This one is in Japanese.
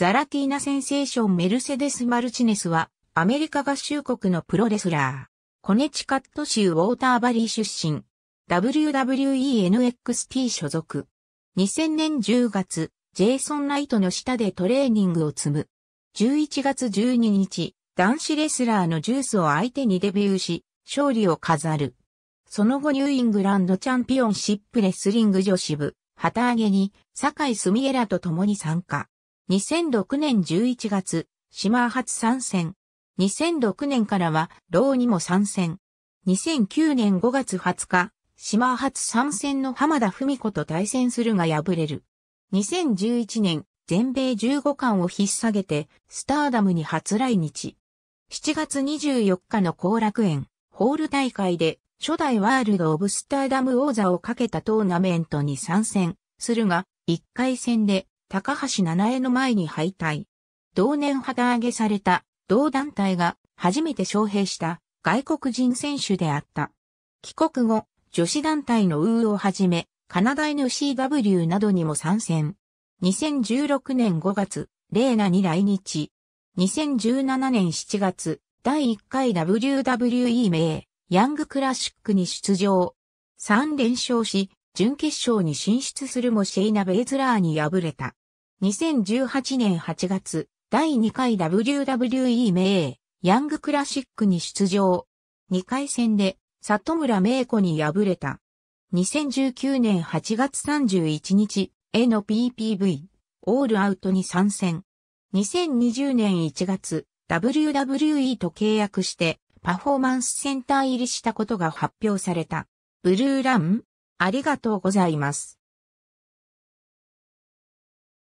ザラティーナセンセーションメルセデス・マルチネスは、アメリカ合衆国のプロレスラー。コネチカット州ウォーターバリー出身。WWENXT 所属。2000年10月、ジェイソン・ライトの下でトレーニングを積む。11月12日、男子レスラーのジュースを相手にデビューし、勝利を飾る。その後ニューイングランドチャンピオンシップレスリング女子部、旗揚げに、坂井ミ江ラと共に参加。2006年11月、島初参戦。2006年からは、ローにも参戦。2009年5月20日、島初参戦の浜田文子と対戦するが敗れる。2011年、全米15巻を引っ提げて、スターダムに初来日。7月24日の後楽園、ホール大会で、初代ワールド・オブ・スターダム王座をかけたトーナメントに参戦するが、1回戦で高橋七重の前に敗退。同年旗揚げされた同団体が初めて招聘した外国人選手であった。帰国後、女子団体のウーをはじめ、カナダ NCW などにも参戦。2016年5月、レーナに来日。2017年7月、第1回 WWE 名、ヤングクラシックに出場。3連勝し、準決勝に進出するもシェイナ・ベイズラーに敗れた。2018年8月、第2回 WWE 名ヤングクラシックに出場。2回戦で、里村名子に敗れた。2019年8月31日への PPV、オールアウトに参戦。2020年1月、WWE と契約して、パフォーマンスセンター入りしたことが発表された。ブルーラン、ありがとうございます。